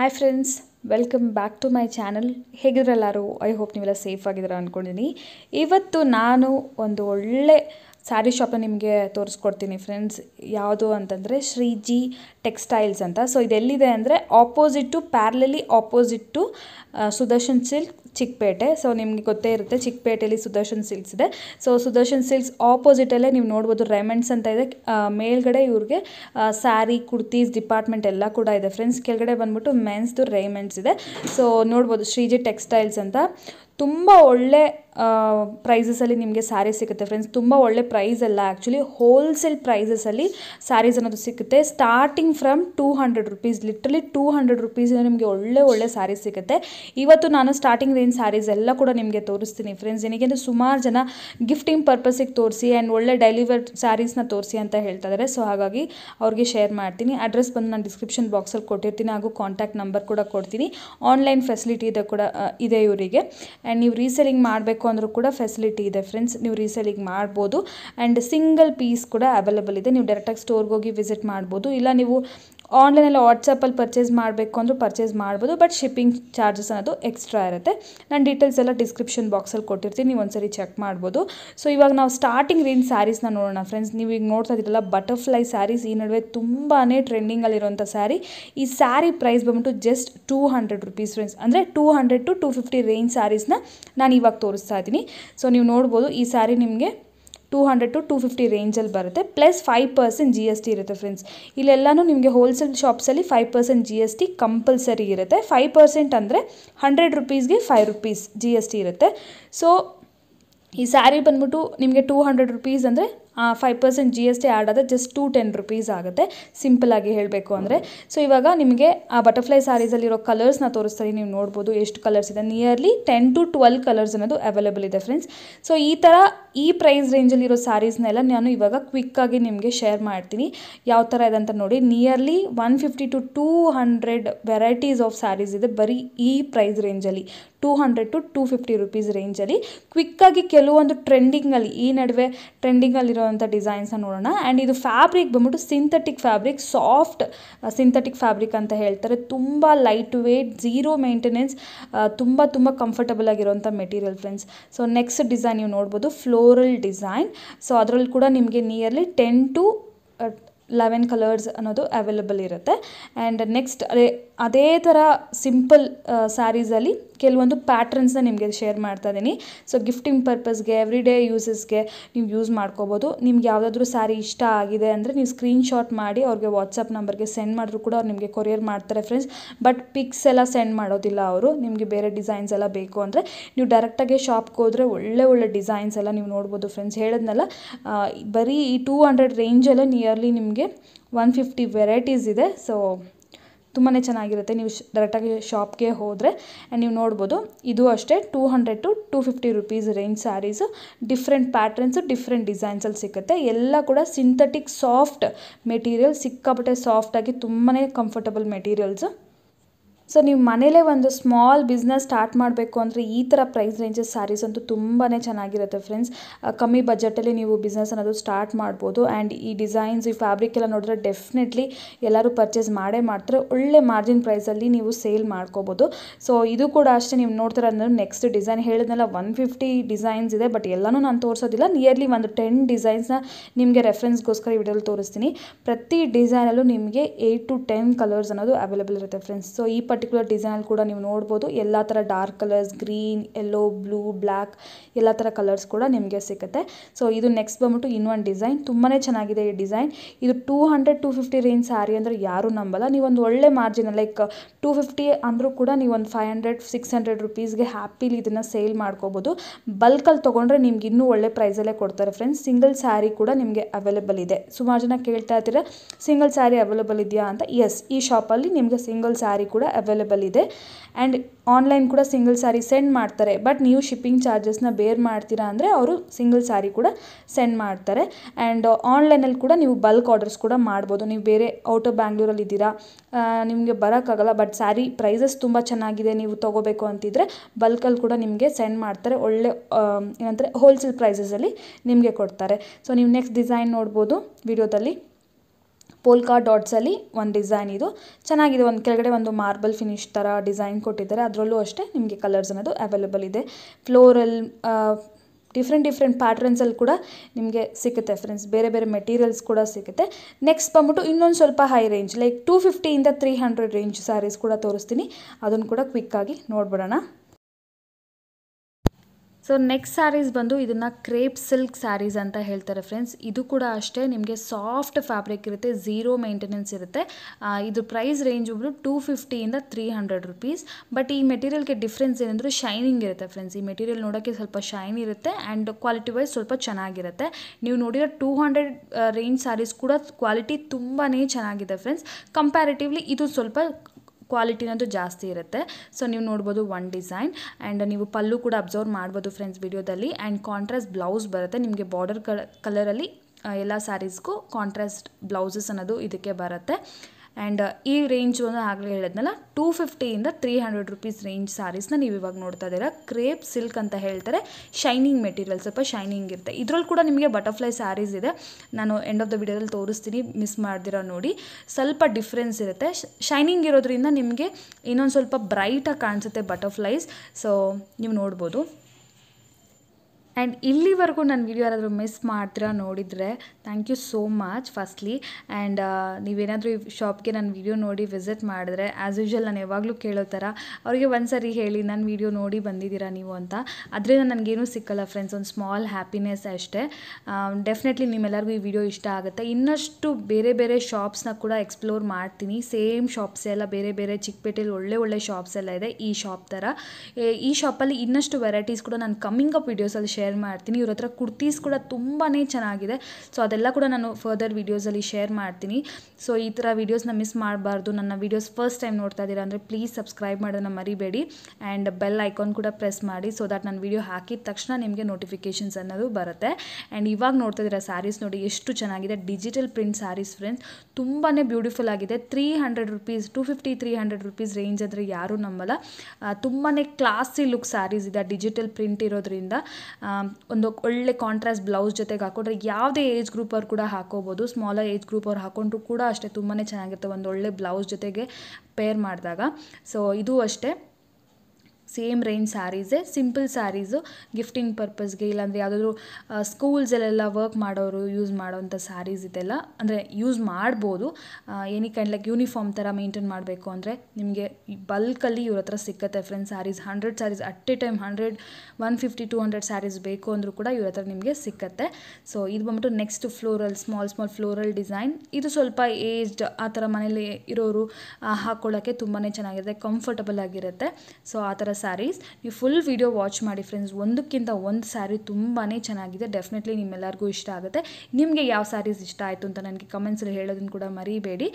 hi friends welcome back to my channel ಹೇಗಿದ್ರಲ್ಲಾರು I hope ನೀವೆಲ್ಲ safe ಆಗಿದ್ದೀರ ಅಂದ್ಕೊಂಡಿದ್ದೀನಿ ಇವತ್ತು ನಾನು ಒಂದು ಒಳ್ಳೆ ಸ್ಯಾರಿ ಶಾಪನ್ನು ನಿಮಗೆ ತೋರಿಸ್ಕೊಡ್ತೀನಿ ಫ್ರೆಂಡ್ಸ್ ಯಾವುದು ಅಂತಂದರೆ ಶ್ರೀಜಿ ಟೆಕ್ಸ್ಟೈಲ್ಸ್ ಅಂತ ಸೊ ಇದೆಲ್ಲಿದೆ ಅಂದರೆ opposite to parallelly opposite to Sudarshan silk Chikkapete so ನಿಮಗೆ ಗೊತ್ತೇ ಇರುತ್ತೆ ಚಿಕ್ಕಪೇಟೆಯಲ್ಲಿ ಸುದರ್ಶನ್ ಸಿಲ್ಕ್ಸ್ ಇದೆ ಸೊ ಸುದರ್ಶನ್ ಸಿಲ್ಕ್ಸ್ ಆಪೋಸಿಟಲ್ಲೇ ನೀವು ನೋಡ್ಬೋದು ರೆಮೆಂಡ್ಸ್ ಅಂತ ಇದೆ ಮೇಲ್ಗಡೆ ಇವ್ರಿಗೆ ಸ್ಯಾರಿ ಕುರ್ತೀಸ್ ಡಿಪಾರ್ಟ್ಮೆಂಟ್ ಎಲ್ಲ ಕೂಡ ಇದೆ ಫ್ರೆಂಡ್ಸ್ ಕೆಳಗಡೆ ಬಂದ್ಬಿಟ್ಟು ಮೆನ್ಸ್ದು ರೇಮೆಂಡ್ಸ್ ಇದೆ ಸೊ ನೋಡ್ಬೋದು ಶ್ರೀಜಿ ಟೆಕ್ಸ್ಟೈಲ್ಸ್ ಅಂತ ತುಂಬ ಒಳ್ಳೆ ಪ್ರೈಸಸಲ್ಲಿ ನಿಮಗೆ ಸ್ಯಾರೀಸ್ ಸಿಗುತ್ತೆ ಫ್ರೆಂಡ್ಸ್ ತುಂಬ ಒಳ್ಳೆ ಪ್ರೈಸ್ ಅಲ್ಲ ಆ್ಯಕ್ಚುಲಿ ಹೋಲ್ಸೇಲ್ ಪ್ರೈಸಸಲ್ಲಿ ಸ್ಯಾರೀಸ್ ಅನ್ನೋದು ಸಿಗುತ್ತೆ starting from two hundred rupees literally two hundred ರುಪೀಸಿಂದ ನಿಮಗೆ ಒಳ್ಳೆ ಒಳ್ಳೆ ಸ್ಯಾರೀಸ್ ಸಿಗುತ್ತೆ ಇವತ್ತು ನಾನು ಸ್ಟಾರ್ಟಿಂಗ್ ರೇಂಜ್ ಸ್ಯಾರೀಸ್ ಎಲ್ಲ ಕೂಡ ನಿಮಗೆ ತೋರಿಸ್ತೀನಿ ಫ್ರೆಂಡ್ಸ್ ಏನಕ್ಕೆ ಸುಮಾರು ಜನ ಗಿಫ್ಟಿಂಗ್ ಪರ್ಪಸಿಗೆ ತೋರಿಸಿ ಆ್ಯಂಡ್ ಒಳ್ಳೆ ಡೆಲಿವರ್ಡ್ ಸ್ಯಾರೀಸ್ನ ತೋರಿಸಿ ಅಂತ ಹೇಳ್ತಾ ಇದ್ದಾರೆ ಸೊ ಹಾಗಾಗಿ ಅವ್ರಿಗೆ ಶೇರ್ ಮಾಡ್ತೀನಿ ಅಡ್ರೆಸ್ ಬಂದು ನಾನು ಡಿಸ್ಕ್ರಿಪ್ಷನ್ ಬಾಕ್ಸಲ್ಲಿ ಕೊಟ್ಟಿರ್ತೀನಿ ಹಾಗೂ ಕಾಂಟ್ಯಾಕ್ಟ್ ನಂಬರ್ ಕೂಡ ಕೊಡ್ತೀನಿ ಆನ್ಲೈನ್ ಫೆಸಿಲಿಟಿ ಇದೆ ಕೂಡ ಇದೆ ಇವರಿಗೆ ಆ್ಯಂಡ್ ನೀವು ರೀಸೆಲಿಂಗ್ ಮಾಡಬೇಕು ಅಂದರೂ ಕೂಡ ಫೆಸಿಲಿಟಿ ಇದೆ ಫ್ರೆಂಡ್ಸ್ ನೀವು ರೀಸೆಲಿಂಗ್ ಮಾಡ್ಬೋದು ಆ್ಯಂಡ್ ಸಿಂಗಲ್ ಪೀಸ್ ಕೂಡ ಅವೈಲಬಲ್ ಇದೆ ನೀವು ಡೈರೆಕ್ಟಾಗಿ ಸ್ಟೋರ್ಗೆ ಹೋಗಿ ವಿಸಿಟ್ ಮಾಡ್ಬೋದು ಇಲ್ಲ ನೀವು ಆನ್ಲೈನಲ್ಲಿ ವಾಟ್ಸಪ್ಪಲ್ಲಿ ಪರ್ಚೇಸ್ ಮಾಡಬೇಕು ಅಂದರೂ ಪರ್ಚೇಸ್ ಮಾಡ್ಬೋದು ಬಟ್ ಶಿಪ್ಪಿಂಗ್ ಚಾರ್ಜಸ್ ಅನ್ನೋದು ಎಕ್ಸ್ಟ್ರಾ ಇರುತ್ತೆ ನಾನು ಡೀಟೇಲ್ಸ್ ಎಲ್ಲ ಡಿಸ್ಕ್ರಿಪ್ಷನ್ ಬಾಕ್ಸಲ್ಲಿ ಕೊಟ್ಟಿರ್ತೀನಿ ನೀವು ಒಂದ್ಸರಿ ಚೆಕ್ ಮಾಡ್ಬೋದು ಸೊ ಇವಾಗ ನಾವು ಸ್ಟಾರ್ಟಿಂಗ್ ರೇಂಜ್ ಸ್ಯಾರೀಸ್ನ ನೋಡೋಣ ಫ್ರೆಂಡ್ಸ್ ನೀವು ಈಗ ನೋಡ್ತಾ ಇದ್ದೀರಲ್ಲ ಬಟರ್ಫ್ಲೈ ಸ್ಯಾರೀಸ್ ಈ ನಡುವೆ ತುಂಬಾ ಟ್ರೆಂಡಿಂಗಲ್ಲಿರುವಂಥ ಸ್ಯಾರಿ ಈ ಸ್ಯಾರಿ ಪ್ರೈಸ್ ಬಂದ್ಬಿಟ್ಟು just two hundred rupees friends ಅಂದರೆ two hundred to two fifty range ಸ್ಯಾರೀಸ್ನ ನಾನು ಇವಾಗ ತೋರಿಸ್ತಾ ಇದ್ದೀನಿ ಸೊ ನೀವು ನೋಡ್ಬೋದು ಈ ಸ್ಯಾರಿ ನಿಮಗೆ two hundred to two fifty ರೇಂಜಲ್ಲಿ ಬರುತ್ತೆ plus five percent G S T ಇರುತ್ತೆ ಫ್ರೆಂಡ್ಸ್ ಇಲ್ಲೆಲ್ಲನೂ ನಿಮಗೆ ಹೋಲ್ಸೇಲ್ ಶಾಪ್ಸಲ್ಲಿ five percent G S T compulsory ಇರುತ್ತೆ ಫೈವ್ ಪರ್ಸೆಂಟ್ ಅಂದರೆ ಹಂಡ್ರೆಡ್ ರುಪೀಸ್ಗೆ five rupees G S T ಇರುತ್ತೆ ಸೊ ಈ ಸ್ಯಾರಿ ಬಂದ್ಬಿಟ್ಟು ನಿಮಗೆ ಟೂ ಹಂಡ್ರೆಡ್ ರುಪೀಸ್ ಅಂದರೆ five percent G S T add ಆದರೆ ಜಸ್ಟ್ ಟು ಟೆನ್ ರುಪೀಸ್ ಆಗುತ್ತೆ ಸಿಂಪಲಾಗಿ ಹೇಳಬೇಕು ಅಂದರೆ ಸೊ ಇವಾಗ ನಿಮಗೆ ಆ ಬಟರ್ಫ್ಲೈ ಸ್ಯಾರೀಸಲ್ಲಿರೋ ಕಲರ್ಸ್ನ ತೋರಿಸ್ತೀನಿ ನೀವು ನೋಡ್ಬೋದು ಎಷ್ಟು ಕಲರ್ಸ್ ಇದೆ nearly ten to twelve colours ಅನ್ನೋದು ಅವೈಲೇಬಲ್ ಇದೆ ಫ್ರೆಂಡ್ಸ್ ಸೊ ಈ ಥರ ಈ ಪ್ರೈಸ್ ರೇಂಜಲ್ಲಿರೋ ಸ್ಯಾರೀಸ್ನೆಲ್ಲ ನಾನು ಇವಾಗ ಕ್ವಿಕ್ಕಾಗಿ ನಿಮಗೆ ಶೇರ್ ಮಾಡ್ತೀನಿ ಯಾವ ಥರ ಇದೆ ಅಂತ ನೋಡಿ nearly one fifty to two hundred varieties of sarees ಇದೆ ಬರೀ ಈ ಪ್ರೈಸ್ ರೇಂಜಲ್ಲಿ two hundred to two fifty rupees ರೇಂಜಲ್ಲಿ ಕ್ವಿಕ್ಕಾಗಿ ಕೆಲವೊಂದು ಟ್ರೆಂಡಿಂಗಲ್ಲಿ ಈ ನಡುವೆ ಟ್ರೆಂಡಿಂಗಲ್ಲಿರೋ ಇರೋವಂಥ ಡಿಸೈನ್ಸ್ನ ನೋಡೋಣ ಆ್ಯಂಡ್ ಇದು ಫ್ಯಾಬ್ರಿಕ್ ಬಂದ್ಬಿಟ್ಟು synthetic fabric soft synthetic fabric ಅಂತ ಹೇಳ್ತಾರೆ ತುಂಬ ಲೈಟ್ ವೇಟ್ ಝೀರೋ ಮೇಂಟೆನೆನ್ಸ್ ತುಂಬ ತುಂಬ ಕಂಫರ್ಟಬಲ್ ಆಗಿರುವಂಥ material friends so next design ನೀವು ನೋಡ್ಬೋದು ಫ್ಲೋರಲ್ ಡಿಸೈನ್ ಸೊ ಅದರಲ್ಲಿ ಕೂಡ ನಿಮಗೆ nearly ten to eleven colours ಅನ್ನೋದು ಅವೈಲಬಲ್ ಇರುತ್ತೆ ಆ್ಯಂಡ್ ನೆಕ್ಸ್ಟ್ ಅದೇ ಅದೇ ಥರ ಸಿಂಪಲ್ ಸ್ಯಾರೀಸಲ್ಲಿ ಕೆಲವೊಂದು ಪ್ಯಾಟ್ರನ್ಸ್ನ ನಿಮಗೆ ಶೇರ್ ಮಾಡ್ತಾ ಇದ್ದೀನಿ ಸೊ ಗಿಫ್ಟಿಂಗ್ ಪರ್ಪಸ್ಗೆ ಡೇ ಯೂಸಸ್ಗೆ ನೀವು ಯೂಸ್ ಮಾಡ್ಕೋಬೋದು ನಿಮ್ಗೆ ಯಾವುದಾದ್ರೂ ಸ್ಯಾರಿ ಇಷ್ಟ ಆಗಿದೆ ಅಂದರೆ ನೀವು ಸ್ಕ್ರೀನ್ಶಾಟ್ ಮಾಡಿ ಅವ್ರಿಗೆ ವಾಟ್ಸಪ್ ನಂಬರ್ಗೆ ಸೆಂಡ್ ಮಾಡಿದ್ರು ಕೂಡ ಅವ್ರು ನಿಮಗೆ ಕೊರಿಯರ್ ಮಾಡ್ತಾರೆ ಫ್ರೆಂಡ್ಸ್ ಬಟ್ ಪಿಕ್ಸ್ ಎಲ್ಲ ಸೆಂಡ್ ಮಾಡೋದಿಲ್ಲ ಅವರು ನಿಮಗೆ ಬೇರೆ ಡಿಸೈನ್ಸ್ ಎಲ್ಲ ಬೇಕು ಅಂದರೆ ನೀವು ಡೈರೆಕ್ಟಾಗಿ ಶಾಪ್ಗೆ ಹೋದರೆ ಒಳ್ಳೆ ಒಳ್ಳೆ ಡಿಸೈನ್ಸ್ ಎಲ್ಲ ನೀವು ನೋಡ್ಬೋದು ಫ್ರೆಂಡ್ಸ್ ಹೇಳಿದ್ನಲ್ಲ ಬರೀ ಈ ಟೂ ಹಂಡ್ರೆಡ್ ರೇಂಜಲ್ಲೇ ನಿಯರ್ಲಿ ನಿಮಗೆ ನಿಮಗೆ ಒನ್ ಫಿಫ್ಟಿ ವೆರೈಟೀಸ್ ಇದೆ ಸೊ ತುಂಬಾ ಚೆನ್ನಾಗಿರುತ್ತೆ ನೀವು ಶ್ ಡೈರೆಕ್ಟಾಗಿ ಶಾಪ್ಗೆ ಹೋದರೆ ನೀವು ನೋಡ್ಬೋದು ಇದು ಅಷ್ಟೇ two hundred to two fifty rupees range sarees different patterns different ಡಿಸೈನ್ಸಲ್ಲಿ ಸಿಗುತ್ತೆ ಎಲ್ಲ ಕೂಡ ಸಿಂಥೆಟಿಕ್ ಸಾಫ್ಟ್ ಮೆಟೀರಿಯಲ್ ಸಿಕ್ಕಾಪಟ್ಟೆ ಸಾಫ್ಟಾಗಿ ತುಂಬಾ ಕಂಫರ್ಟಬಲ್ ಮೆಟೀರಿಯಲ್ಸು ಸೊ ನೀವು ಮನೇಲೇ ಒಂದು ಸ್ಮಾಲ್ ಬಿಸ್ನೆಸ್ ಸ್ಟಾರ್ಟ್ ಮಾಡಬೇಕು ಅಂದರೆ ಈ ಥರ ಪ್ರೈಸ್ ರೇಂಜಸ್ ಸ್ಯಾರೀಸ್ ಅಂತೂ ತುಂಬಾ ಚೆನ್ನಾಗಿರುತ್ತೆ ಫ್ರೆಂಡ್ಸ್ ಕಮ್ಮಿ ಬಜೆಟಲ್ಲಿ ನೀವು ಬಿಸ್ನೆಸ್ ಅನ್ನೋದು ಸ್ಟಾರ್ಟ್ ಮಾಡ್ಬೋದು ಆ್ಯಂಡ್ ಈ ಡಿಸೈನ್ಸ್ ಈ ಫ್ಯಾಬ್ರಿಕ್ ಎಲ್ಲ ನೋಡಿದ್ರೆ ಡೆಫಿನೆಟ್ಲಿ ಎಲ್ಲರೂ ಪರ್ಚೇಸ್ ಮಾಡೇ ಮಾಡ್ತಾರೆ ಒಳ್ಳೆ ಮಾರ್ಜಿನ್ ಪ್ರೈಸಲ್ಲಿ ನೀವು ಸೇಲ್ ಮಾಡ್ಕೋಬೋದು ಸೊ ಇದು ಕೂಡ ಅಷ್ಟೇ ನೀವು ನೋಡ್ತಾರೆ ಅಂದರೆ ನೆಕ್ಸ್ಟ್ ಡಿಸೈನ್ ಹೇಳಿದ್ನೆಲ್ಲ ಒನ್ ಫಿಫ್ಟಿ ಡಿಸೈನ್ಸ್ ಇದೆ ಬಟ್ ಎಲ್ಲನೂ ನಾನು ತೋರಿಸೋದಿಲ್ಲ ನಿಯರ್ಲಿ ಒಂದು ಟೆನ್ ಡಿಸೈನ್ಸ್ನ ನಿಮಗೆ ರೆಫರೆನ್ಸ್ಗೋಸ್ಕರ ವಿಡಿಯೋಲಿ ತೋರಿಸ್ತೀನಿ ಪ್ರತಿ ಡಿಸೈನಲ್ಲೂ ನಿಮಗೆ ಏಯ್ಟ್ ಟು ಟೆನ್ ಕಲರ್ಸ್ ಅನ್ನೋದು ಅವೈಲೇಬಲ್ ಇರುತ್ತೆ ಫ್ರೆಂಡ್ಸ್ ಸೊ ಈ ಪರ್ಟಿಕ್ಯುಲರ್ ಡಿಸೈನಲ್ಲಿ ಕೂಡ ನೀವು ನೋಡಬಹುದು ಎಲ್ಲ ತರ dark colours green yellow blue black ಎಲ್ಲ ತರ ಕಲರ್ಸ್ ಕೂಡ ನಿಮಗೆ ಸಿಗುತ್ತೆ ಸೊ ಇದು ನೆಕ್ಸ್ಟ್ ಬಂದ್ಬಿಟ್ಟು ಒನ್ ಡಿಸೈನ್ ತುಂಬಾ ಚೆನ್ನಾಗಿದೆ ಈ ಡಿಸೈನ್ ಇದು two hundred two fifty range sari ಅಂದ್ರೆ ಯಾರೂ ನಂಬಲ್ಲ ನೀವೊಂದು ಒಳ್ಳೆ ಮಾರ್ಜಿನ್ ಲೈಕ್ ಟೂ ಫಿಫ್ಟಿ ಅಂದರೂ ಕೂಡ ಒಂದು ಫೈವ್ ಹಂಡ್ರೆಡ್ ಸಿಕ್ಸ್ ಹಂಡ್ರೆಡ್ ರುಪೀಸ್ಗೆ ಹ್ಯಾಪಿಲಿ ಇದನ್ನ ಸೇಲ್ ಮಾಡ್ಕೋಬೋದು ಬಲ್ಕಲ್ಲಿ ತೊಗೊಂಡ್ರೆ ನಿಮ್ಗೆ ಇನ್ನೂ ಒಳ್ಳೆ ಪ್ರೈಸಲ್ಲೇ ಕೊಡ್ತಾರೆ ಫ್ರೆಂಡ್ಸ್ ಸಿಂಗಲ್ ಸ್ಯಾರಿ ಕೂಡ ನಿಮಗೆ ಅವೈಲೇಬಲ್ ಇದೆ ಸುಮಾರು ಜನ ಕೇಳ್ತಾ ಇರ್ತೀರ ಸಿಂಗಲ್ ಸ್ಯಾರಿ ಅವೈಲೇಬಲ್ ಇದೆಯಾ ಅಂತ ಎಸ್ ಈ ಶಾಪಲ್ಲಿ ನಿಮಗೆ ಸಿಂಗಲ್ ಸ್ಯಾರಿ ಕೂಡ ಅವೈಲೇಬಲ್ ಅವೈಲೇಬಲ್ ಇದೆ ಆ್ಯಂಡ್ ಆನ್ಲೈನ್ ಕೂಡ ಸಿಂಗಲ್ ಸ್ಯಾರಿ ಸೆಂಡ್ ಮಾಡ್ತಾರೆ ಬಟ್ ನೀವು ಶಿಪ್ಪಿಂಗ್ ಚಾರ್ಜಸ್ನ ಬೇರ್ ಮಾಡ್ತೀರಾ ಅಂದರೆ ಅವರು ಸಿಂಗಲ್ ಸ್ಯಾರಿ ಕೂಡ ಸೆಂಡ್ ಮಾಡ್ತಾರೆ ಆ್ಯಂಡ್ ಆನ್ಲೈನಲ್ಲಿ ಕೂಡ ನೀವು ಬಲ್ಕ್ ಆರ್ಡರ್ಸ್ ಕೂಡ ಮಾಡ್ಬೋದು ನೀವು ಬೇರೆ ಔಟ್ ಆಫ್ ಬ್ಯಾಂಗ್ಳೂರಲ್ಲಿ ಇದ್ದೀರಾ ನಿಮಗೆ ಬರೋಕ್ಕಾಗಲ್ಲ ಬಟ್ ಸ್ಯಾರಿ ಪ್ರೈಸಸ್ ತುಂಬ ಚೆನ್ನಾಗಿದೆ ನೀವು ತೊಗೋಬೇಕು ಅಂತಿದ್ರೆ ಬಲ್ಕಲ್ಲಿ ಕೂಡ ನಿಮಗೆ ಸೆಂಡ್ ಮಾಡ್ತಾರೆ ಒಳ್ಳೆ ಏನಂದರೆ ಹೋಲ್ಸೇಲ್ ಪ್ರೈಸಸಲ್ಲಿ ನಿಮಗೆ ಕೊಡ್ತಾರೆ ಸೊ ನೀವು ನೆಕ್ಸ್ಟ್ ಡಿಸೈನ್ ನೋಡ್ಬೋದು ವಿಡಿಯೋದಲ್ಲಿ ಪೋಲ್ಕಾ ಡಾಟ್ಸಲ್ಲಿ ಒಂದು ಡಿಸೈನ್ ಇದು ಚೆನ್ನಾಗಿದೆ ಒಂದು ಕೆಳಗಡೆ ಒಂದು ಮಾರ್ಬಲ್ ಫಿನಿಶ್ ಥರ ಡಿಸೈನ್ ಕೊಟ್ಟಿದ್ದಾರೆ ಅದರಲ್ಲೂ ಅಷ್ಟೇ ನಿಮಗೆ ಕಲರ್ಸ್ ಅನ್ನೋದು ಅವೈಲೇಬಲ್ ಇದೆ ಫ್ಲೋರಲ್ ಡಿಫ್ರೆಂಟ್ ಡಿಫ್ರೆಂಟ್ ಪ್ಯಾಟ್ರನ್ಸಲ್ಲಿ ಕೂಡ ನಿಮಗೆ ಸಿಗುತ್ತೆ ಫ್ರೆಂಡ್ಸ್ ಬೇರೆ ಬೇರೆ ಮೆಟೀರಿಯಲ್ಸ್ ಕೂಡ ಸಿಗುತ್ತೆ ನೆಕ್ಸ್ಟ್ ಬಂದ್ಬಿಟ್ಟು ಇನ್ನೊಂದು ಸ್ವಲ್ಪ ಹೈ ರೇಂಜ್ ಲೈಕ್ ಟೂ ಫಿಫ್ಟಿಯಿಂದ ತ್ರೀ ಹಂಡ್ರೆಡ್ ರೇಂಜ್ ಸ್ಯಾರೀಸ್ ಕೂಡ ತೋರಿಸ್ತೀನಿ ಅದನ್ನು ಕೂಡ ಕ್ವಿಕ್ಕಾಗಿ ನೋಡ್ಬಿಡೋಣ ಸೊ ನೆಕ್ಸ್ಟ್ ಸ್ಯಾರೀಸ್ ಬಂದು ಇದನ್ನು ಕ್ರೇಪ್ ಸಿಲ್ಕ್ ಸ್ಯಾರೀಸ್ ಅಂತ ಹೇಳ್ತಾರೆ ಫ್ರೆಂಡ್ಸ್ ಇದು ಕೂಡ ಅಷ್ಟೇ ನಿಮಗೆ ಸಾಫ್ಟ್ ಫ್ಯಾಬ್ರಿಕ್ ಇರುತ್ತೆ ಝೀರೋ ಮೇಂಟೆನೆನ್ಸ್ ಇರುತ್ತೆ ಇದು ಪ್ರೈಸ್ ರೇಂಜ್ ಒಬ್ಬರು ಟೂ ಫಿಫ್ಟಿಯಿಂದ ತ್ರೀ ಹಂಡ್ರೆಡ್ ರುಪೀಸ್ ಬಟ್ ಈ ಮೆಟೀರಿಯಲ್ಗೆ ಡಿಫ್ರೆನ್ಸ್ ಏನಂದರೆ ಶೈನಿಂಗ್ ಇರುತ್ತೆ ಫ್ರೆಂಡ್ಸ್ ಈ ಮೆಟೀರಿಯಲ್ ನೋಡೋಕ್ಕೆ ಸ್ವಲ್ಪ ಶೈನ್ ಇರುತ್ತೆ ಆ್ಯಂಡ್ ಕ್ವಾಲಿಟಿ ವೈಸ್ ಸ್ವಲ್ಪ ಚೆನ್ನಾಗಿರುತ್ತೆ ನೀವು ನೋಡಿರೋ ಟೂ ಹಂಡ್ರೆಡ್ ರೇಂಜ್ ಸ್ಯಾರೀಸ್ ಕೂಡ ಕ್ವಾಲಿಟಿ ತುಂಬಾ ಚೆನ್ನಾಗಿದೆ ಫ್ರೆಂಡ್ಸ್ ಕಂಪ್ಯಾರಿಟಿವ್ಲಿ ಇದು ಸ್ವಲ್ಪ ಕ್ವಾಲಿಟಿನದು ಜಾಸ್ತಿ ಇರುತ್ತೆ ಸೊ ನೀವು ನೋಡ್ಬೋದು ಒನ್ ಡಿಸೈನ್ ಆ್ಯಂಡ್ ನೀವು ಪಲ್ಲು ಕೂಡ ಅಬ್ಸರ್ವ್ ಮಾಡ್ಬೋದು ಫ್ರೆಂಡ್ಸ್ ವಿಡಿಯೋದಲ್ಲಿ ಆ್ಯಂಡ್ ಕಾಂಟ್ರಾಸ್ಟ್ ಬ್ಲೌಸ್ ಬರುತ್ತೆ ನಿಮಗೆ ಬಾರ್ಡರ್ ಕಲರಲ್ಲಿ ಎಲ್ಲ ಸ್ಯಾರೀಸ್ಗೂ ಕಾಂಟ್ರಾಸ್ಟ್ ಬ್ಲೌಸಸ್ ಅನ್ನೋದು ಇದಕ್ಕೆ ಬರುತ್ತೆ ಆ್ಯಂಡ್ uh, ಈ ರೇಂಜ್ ಒಂದು ಆಗಲೇ ಹೇಳಿದ್ನಲ್ಲ ಟೂ ಫಿಫ್ಟಿಯಿಂದ ತ್ರೀ ಹಂಡ್ರೆಡ್ ರುಪೀಸ್ ರೇಂಜ್ ಸಾರೀಸ್ನ ನೀವು ಇವಾಗ ನೋಡ್ತಾ ಇದ್ದೀರಾ ಕ್ರೇಪ್ ಸಿಲ್ಕ್ ಅಂತ ಹೇಳ್ತಾರೆ ಶೈನಿಂಗ್ ಮೆಟೀರಿಯಲ್ ಸ್ವಲ್ಪ ಶೈನಿಂಗ್ ಇರುತ್ತೆ ಇದ್ರಲ್ಲಿ ಕೂಡ ನಿಮಗೆ ಬಟರ್ಫ್ಲೈ ಸ್ಯಾರೀಸ್ ಇದೆ ನಾನು ಎಂಡ್ ಆಫ್ ದ ವಿಡಿಯೋದಲ್ಲಿ ತೋರಿಸ್ತೀನಿ ಮಿಸ್ ಮಾಡ್ದಿರೋ ನೋಡಿ ಸ್ವಲ್ಪ ಡಿಫ್ರೆನ್ಸ್ ಇರುತ್ತೆ ಶೈನಿಂಗ್ ಇರೋದ್ರಿಂದ ನಿಮಗೆ ಇನ್ನೊಂದು ಸ್ವಲ್ಪ ಬ್ರೈಟಾಗಿ ಕಾಣಿಸುತ್ತೆ ಬಟರ್ಫ್ಲೈಸ್ ಸೊ ನೀವು ನೋಡ್ಬೋದು ಆ್ಯಂಡ್ ಇಲ್ಲಿವರೆಗೂ ನನ್ನ ವಿಡಿಯೋ ಯಾರಾದರೂ ಮಿಸ್ ಮಾಡ್ತೀರಾ ನೋಡಿದರೆ thank you so much firstly and ನೀವೇನಾದರೂ ಈ ಶಾಪ್ಗೆ ನನ್ನ ವಿಡಿಯೋ ನೋಡಿ ವಿಸಿಟ್ ಮಾಡಿದ್ರೆ ಆ್ಯಸ್ ಯೂಶ್ವಲ್ ನಾನು ಯಾವಾಗಲೂ ಕೇಳೋ ಥರ ಅವರಿಗೆ ಒಂದು ಸರಿ ಹೇಳಿ ನನ್ನ ವಿಡಿಯೋ ನೋಡಿ ಬಂದಿದ್ದೀರಾ ನೀವು ಅಂತ ಅದರಿಂದ ನನಗೇನು ಸಿಕ್ಕಲ್ಲ ಫ್ರೆಂಡ್ಸ್ ಒಂದು ಸ್ಮಾಲ್ ಹ್ಯಾಪಿನೆಸ್ ಅಷ್ಟೇ ಡೆಫಿನೆಟ್ಲಿ um, ನಿಮ್ಮೆಲ್ಲರಿಗೂ ಈ ವಿಡಿಯೋ ಇಷ್ಟ ಆಗುತ್ತೆ ಇನ್ನಷ್ಟು ಬೇರೆ ಬೇರೆ ಶಾಪ್ಸ್ನ ಕೂಡ ಎಕ್ಸ್ಪ್ಲೋರ್ ಮಾಡ್ತೀನಿ ಸೇಮ್ ಶಾಪ್ಸ್ ಎಲ್ಲ ಬೇರೆ ಬೇರೆ ಚಿಕ್ಕಪೇಟೆಯಲ್ಲಿ ಒಳ್ಳೆ ಒಳ್ಳೆ ಶಾಪ್ಸ್ ಎಲ್ಲ ಇದೆ ಈ ಶಾಪ್ ಥರ ಈ ಶಾಪಲ್ಲಿ ಇನ್ನಷ್ಟು ವೆರೈಟೀಸ್ ಕೂಡ ನಾನು ಕಮ್ಮಿಂಗ್ ಅಪ್ ವೀಡಿಯೋಸಲ್ಲಿ ಶೇರ್ ಶೇರ್ ಮಾಡ್ತೀನಿ ಇವ್ರ ಹತ್ರ ಕುರ್ತೀಸ್ ಕೂಡ ತುಂಬಾ ಚೆನ್ನಾಗಿದೆ ಸೊ ಅದೆಲ್ಲ ಕೂಡ ನಾನು ಫರ್ದರ್ ವೀಡಿಯೋಸಲ್ಲಿ ಶೇರ್ ಮಾಡ್ತೀನಿ ಸೊ ಈ ಥರ ವೀಡಿಯೋಸ್ನ ಮಿಸ್ ಮಾಡಬಾರ್ದು ನನ್ನ ವೀಡಿಯೋಸ್ ಫಸ್ಟ್ ಟೈಮ್ ನೋಡ್ತಾ ಇದ್ದೀರಾ ಅಂದರೆ ಪ್ಲೀಸ್ ಸಬ್ಸ್ಕ್ರೈಬ್ ಮಾಡೋದನ್ನು ಮರಿಬೇಡಿ ಆ್ಯಂಡ್ ಬೆಲ್ ಐಕಾನ್ ಕೂಡ ಪ್ರೆಸ್ ಮಾಡಿ ಸೊ ದಟ್ ನಾನು ವೀಡಿಯೋ ಹಾಕಿದ ತಕ್ಷಣ ನಿಮಗೆ ನೋಟಿಫಿಕೇಶನ್ಸ್ ಅನ್ನೋದು ಬರುತ್ತೆ ಆ್ಯಂಡ್ ಇವಾಗ ನೋಡ್ತಾ ಇದ್ದೀರಾ ಸ್ಯಾರೀಸ್ ನೋಡಿ ಎಷ್ಟು ಚೆನ್ನಾಗಿದೆ ಡಿಜಿಟಲ್ ಪ್ರಿಂಟ್ ಸ್ಯಾರೀಸ್ ಫ್ರೆಂಡ್ಸ್ ತುಂಬಾ ಬ್ಯೂಟಿಫುಲ್ ಆಗಿದೆ three hundred rupees two fifty three hundred rupees range ಅಂದರೆ ಯಾರೂ ನಂಬಲ್ಲ ತುಂಬಾ ಕ್ಲಾಸಿ ಲುಕ್ ಸ್ಯಾರೀಸ್ ಇದೆ ಡಿಜಿಟಲ್ ಪ್ರಿಂಟ್ ಇರೋದ್ರಿಂದ ಒಂದು ಒಳ್ಳೆ ಕಾಂಟ್ರಾಸ್ಟ್ ಬ್ಲೌಸ್ ಜೊತೆಗೆ ಹಾಕೊಂಡ್ರೆ ಯಾವುದೇ ಏಜ್ ಗ್ರೂಪ್ ಅವ್ರು ಕೂಡ ಹಾಕೋಬೋದು ಸ್ಮಾಲರ್ ಏಜ್ ಗ್ರೂಪ್ ಅವ್ರು ಹಾಕೊಂಡ್ರೂ ಕೂಡ ಅಷ್ಟೇ ತುಂಬಾ ಚೆನ್ನಾಗಿರುತ್ತೆ ಒಂದು ಒಳ್ಳೆ ಬ್ಲೌಸ್ ಜೊತೆಗೆ ಪೇರ್ ಮಾಡಿದಾಗ ಸೊ ಇದು ಅಷ್ಟೇ ಸೇಮ್ ರೇಂಜ್ ಸ್ಯಾರೀಸೇ ಸಿಂಪಲ್ ಸ್ಯಾರೀಸು ಗಿಫ್ಟಿಂಗ್ ಪರ್ಪಸ್ಗೆ ಇಲ್ಲಾಂದರೆ ಯಾವುದಾದ್ರೂ ಸ್ಕೂಲ್ಸಲ್ಲೆಲ್ಲ ವರ್ಕ್ ಮಾಡೋರು ಯೂಸ್ ಮಾಡೋವಂಥ ಸ್ಯಾರೀಸ್ ಇದೆಲ್ಲ ಅಂದರೆ ಯೂಸ್ ಮಾಡ್ಬೋದು ಎನಿ ಕೈಂಡ್ ಲೈಕ್ ಯೂನಿಫಾರ್ಮ್ ಥರ ಮೇಂಟೈನ್ ಮಾಡಬೇಕು ಅಂದರೆ ನಿಮಗೆ ಬಲ್ಕಲ್ಲಿ ಇವ್ರ ಹತ್ರ ಸಿಕ್ಕತ್ತೆ friends saris hundred saris at a time hundred one fifty two hundred saris ಬೇಕು ಅಂದರೂ ಕೂಡ ಇವ್ರ ಹತ್ರ ನಿಮಗೆ ಸಿಕ್ಕತ್ತೆ ಸೊ ಇದು ಬಂದ್ಬಿಟ್ಟು next floral small small floral design ಇದು ಸ್ವಲ್ಪ ಏಜ್ಡ್ ಆ ಥರ ಮನೇಲಿ ಇರೋರು ಹಾಕ್ಕೊಳ್ಳೋಕ್ಕೆ ತುಂಬಾ ಚೆನ್ನಾಗಿರುತ್ತೆ ಕಂಫರ್ಟಬಲ್ ಆಗಿರುತ್ತೆ ಸೊ ಆ ಥರ ಸ್ಯಾರೀಸ್ ನೀವು ಫುಲ್ ವೀಡಿಯೋ ವಾಚ್ ಮಾಡಿ ಫ್ರೆಂಡ್ಸ್ ಒಂದಕ್ಕಿಂತ ಒಂದು ಸ್ಯಾರಿ ತುಂಬಾ ಚೆನ್ನಾಗಿದೆ ಡೆಫಿನೆಟ್ಲಿ ನಿಮ್ಮೆಲ್ಲರಿಗೂ ಇಷ್ಟ ಆಗುತ್ತೆ ನಿಮಗೆ ಯಾವ ಸ್ಯಾರೀಸ್ ಇಷ್ಟ ಆಯಿತು ಅಂತ ನನಗೆ ಕಮೆಂಟ್ಸಲ್ಲಿ ಹೇಳೋದನ್ನು ಕೂಡ ಮರಿಬೇಡಿ